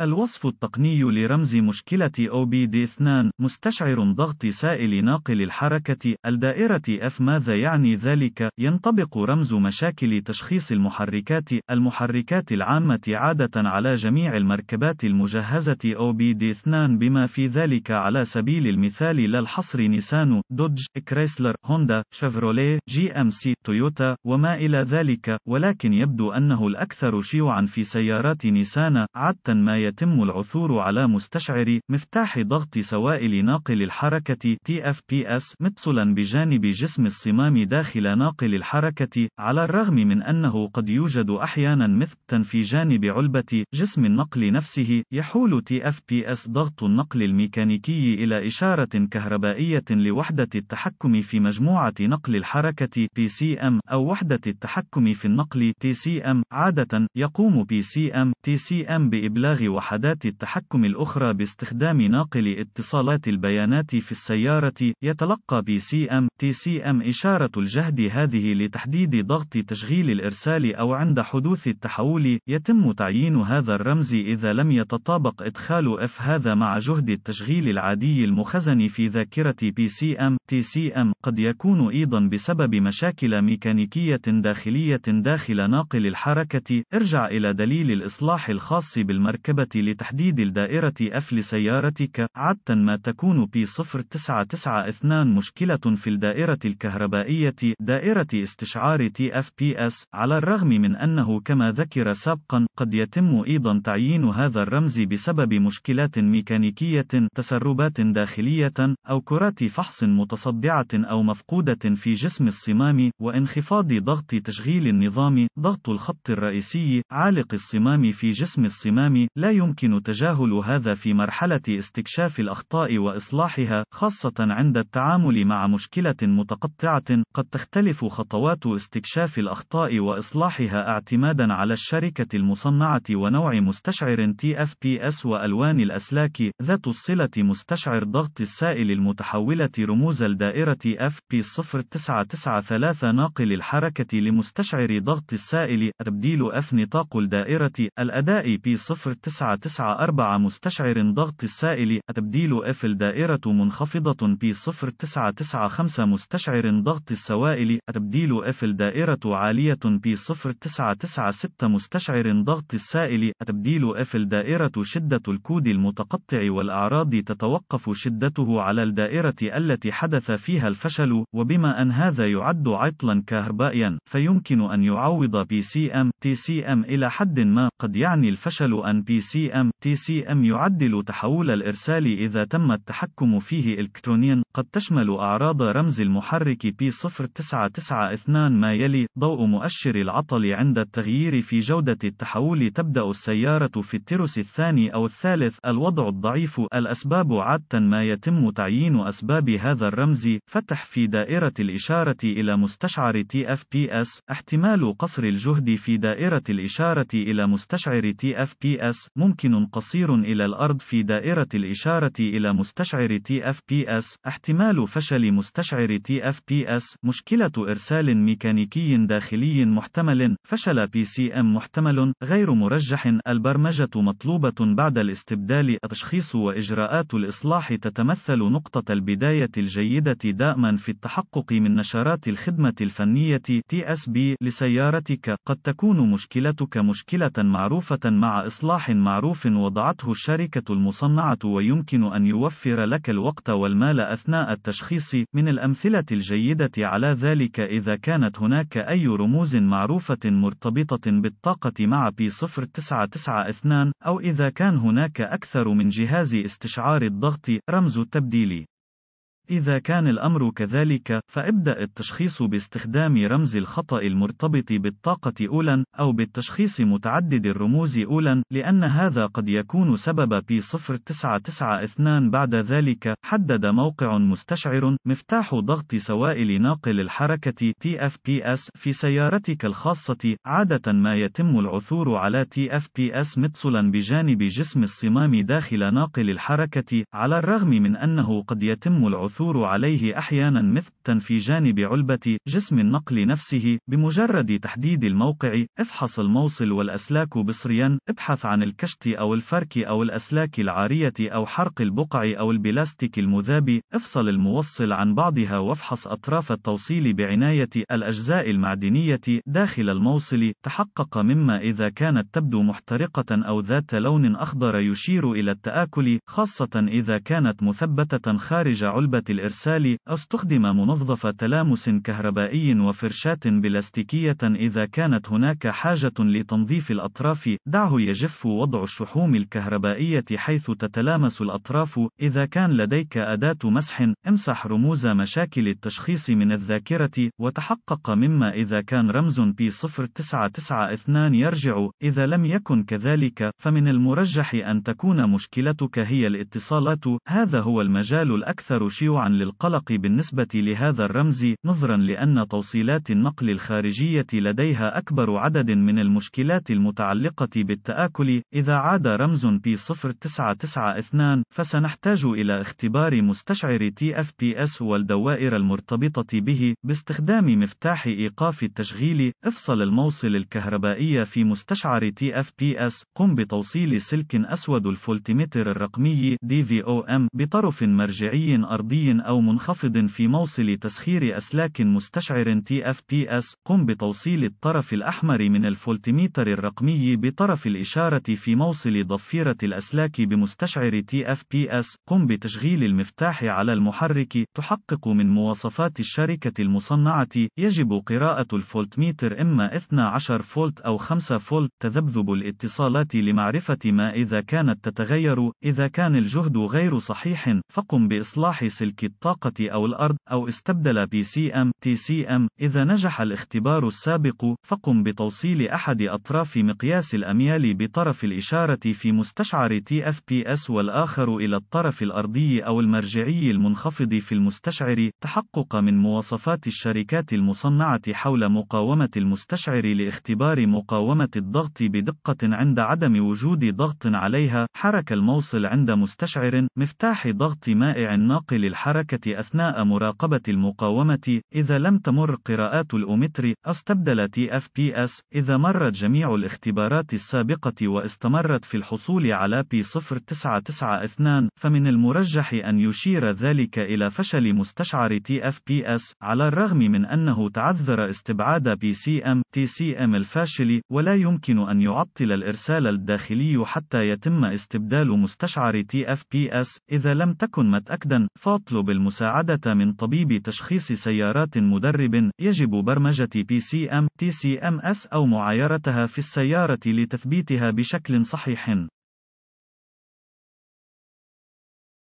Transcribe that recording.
الوصف التقني لرمز مشكلة OBD2 مستشعر ضغط سائل ناقل الحركة الدائرة F ماذا يعني ذلك؟ ينطبق رمز مشاكل تشخيص المحركات المحركات العامة عادة على جميع المركبات المجهزة OBD2 بما في ذلك على سبيل المثال لا الحصر نيسان، دوج، كريسلر، هوندا، شيفروليه، جي ام سي، تويوتا، وما إلى ذلك، ولكن يبدو أنه الأكثر شيوعًا في سيارات نيسان، عادة ما يتم العثور على مستشعر مفتاح ضغط سوائل ناقل الحركة TFPS متصلا بجانب جسم الصمام داخل ناقل الحركة على الرغم من أنه قد يوجد أحيانا مثبتا في جانب علبة جسم النقل نفسه يحول TFPS ضغط النقل الميكانيكي إلى إشارة كهربائية لوحدة التحكم في مجموعة نقل الحركة PCM أو وحدة التحكم في النقل TCM عادة يقوم PCM TCM بإبلاغ وحدات التحكم الأخرى باستخدام ناقل اتصالات البيانات في السيارة، يتلقى PCM TCM إشارة الجهد هذه لتحديد ضغط تشغيل الإرسال أو عند حدوث التحول، يتم تعيين هذا الرمز إذا لم يتطابق إدخال F هذا مع جهد التشغيل العادي المخزن في ذاكرة PCM TCM، قد يكون أيضا بسبب مشاكل ميكانيكية داخلية داخل ناقل الحركة، ارجع إلى دليل الإصلاح الخاص بالمركبة لتحديد الدائرة F لسيارتك عادة ما تكون P0992 مشكلة في الدائرة الكهربائية دائرة استشعار TFPS على الرغم من أنه كما ذكر سابقا قد يتم أيضا تعيين هذا الرمز بسبب مشكلات ميكانيكية تسربات داخلية أو كرات فحص متصدعة أو مفقودة في جسم الصمام وانخفاض ضغط تشغيل النظام ضغط الخط الرئيسي عالق الصمام في جسم الصمام لا يمكن تجاهل هذا في مرحلة استكشاف الأخطاء وإصلاحها، خاصة عند التعامل مع مشكلة متقطعة، قد تختلف خطوات استكشاف الأخطاء وإصلاحها اعتمادًا على الشركة المصنعة ونوع مستشعر TFPS وألوان الأسلاك، ذات الصلة مستشعر ضغط السائل المتحولة رموز الدائرة FP0993 ناقل الحركة لمستشعر ضغط السائل، تبديل F نطاق الدائرة، الأداء P0993 0.994 مستشعر ضغط السائل تبديل F الدائرة منخفضة P 0995 مستشعر ضغط السوائل تبديل F الدائرة عالية P 0996 مستشعر ضغط السائل تبديل F الدائرة شدة الكود المتقطع والأعراض تتوقف شدته على الدائرة التي حدث فيها الفشل وبما أن هذا يعد عطلا كهربائيا فيمكن أن يعوض PCM TCM إلى حد ما قد يعني الفشل أن PCM TCM TCM يعدل تحول الإرسال إذا تم التحكم فيه إلكترونيا قد تشمل أعراض رمز المحرك P0992 ما يلي ضوء مؤشر العطل عند التغيير في جودة التحول تبدأ السيارة في الترس الثاني أو الثالث الوضع الضعيف الأسباب عادة ما يتم تعيين أسباب هذا الرمز فتح في دائرة الإشارة إلى مستشعر TFPS احتمال قصر الجهد في دائرة الإشارة إلى مستشعر TFPS ممكن قصير إلى الأرض في دائرة الإشارة إلى مستشعر TFPS احتمال فشل مستشعر TFPS مشكلة إرسال ميكانيكي داخلي محتمل فشل PCM محتمل غير مرجح البرمجة مطلوبة بعد الاستبدال التشخيص وإجراءات الإصلاح تتمثل نقطة البداية الجيدة دائما في التحقق من نشرات الخدمة الفنية TSB لسيارتك قد تكون مشكلتك مشكلة معروفة مع إصلاح مع معروف وضعته الشركة المصنعة ويمكن أن يوفر لك الوقت والمال أثناء التشخيص. من الأمثلة الجيدة على ذلك إذا كانت هناك أي رموز معروفة مرتبطة بالطاقة مع P0992 أو إذا كان هناك أكثر من جهاز استشعار الضغط رمز التبديل. إذا كان الأمر كذلك، فابدأ التشخيص باستخدام رمز الخطأ المرتبط بالطاقة أولاً، أو بالتشخيص متعدد الرموز أولاً، لأن هذا قد يكون سبب P0992 بعد ذلك، حدد موقع مستشعر مفتاح ضغط سوائل ناقل الحركة TFPS في سيارتك الخاصة، عادة ما يتم العثور على TFPS متصلاً بجانب جسم الصمام داخل ناقل الحركة، على الرغم من أنه قد يتم العثور يثور عليه أحيانا مثل في جانب علبة جسم النقل نفسه بمجرد تحديد الموقع افحص الموصل والأسلاك بصريا ابحث عن الكشت أو الفرك أو الأسلاك العارية أو حرق البقع أو البلاستيك المذاب افصل الموصل عن بعضها وافحص أطراف التوصيل بعناية الأجزاء المعدنية داخل الموصل تحقق مما إذا كانت تبدو محترقة أو ذات لون أخضر يشير إلى التآكل خاصة إذا كانت مثبتة خارج علبة الإرسال استخدم منظف تلامس كهربائي وفرشاة بلاستيكية إذا كانت هناك حاجة لتنظيف الأطراف دعه يجف وضع الشحوم الكهربائية حيث تتلامس الأطراف إذا كان لديك أداة مسح امسح رموز مشاكل التشخيص من الذاكرة وتحقق مما إذا كان رمز P0992 يرجع إذا لم يكن كذلك فمن المرجح أن تكون مشكلتك هي الاتصالات هذا هو المجال الأكثر شيوعا للقلق بالنسبة لهذا الرمز نظرا لأن توصيلات النقل الخارجية لديها أكبر عدد من المشكلات المتعلقة بالتآكل إذا عاد رمز P0992 فسنحتاج إلى اختبار مستشعر TFPS والدوائر المرتبطة به باستخدام مفتاح إيقاف التشغيل افصل الموصل الكهربائي في مستشعر TFPS قم بتوصيل سلك أسود الفولتيمتر الرقمي DVOM بطرف مرجعي أرضي أو منخفض في موصل تسخير أسلاك مستشعر TFPS قم بتوصيل الطرف الأحمر من الفولتميتر الرقمي بطرف الإشارة في موصل ضفيرة الأسلاك بمستشعر TFPS قم بتشغيل المفتاح على المحرك تحقق من مواصفات الشركة المصنعة يجب قراءة الفولتميتر إما 12 فولت أو 5 فولت تذبذب الاتصالات لمعرفة ما إذا كانت تتغير إذا كان الجهد غير صحيح فقم بإصلاح سلك ملك الطاقة أو الأرض أو استبدل بي سي ام تي سي ام إذا نجح الاختبار السابق فقم بتوصيل أحد أطراف مقياس الأميال بطرف الإشارة في مستشعر تي اف بي اس والآخر إلى الطرف الأرضي أو المرجعي المنخفض في المستشعر تحقق من مواصفات الشركات المصنعة حول مقاومة المستشعر لاختبار مقاومة الضغط بدقة عند عدم وجود ضغط عليها حرك الموصل عند مستشعر مفتاح ضغط مائع ناقل الحرارة الحركة أثناء مراقبة المقاومة. إذا لم تمر قراءات الأومتر، استبدل TFPS. إذا مرت جميع الاختبارات السابقة واستمرت في الحصول على P0992، فمن المرجح أن يشير ذلك إلى فشل مستشعر TFPS، على الرغم من أنه تعذر استبعاد PCM TCM الفاشل، ولا يمكن أن يعطل الإرسال الداخلي حتى يتم استبدال مستشعر TFPS إذا لم تكن متأكدا. فاط يطلب المساعدة من طبيب تشخيص سيارات مدرب، يجب برمجة PCM, TCMS أو معايرتها في السيارة لتثبيتها بشكل صحيح.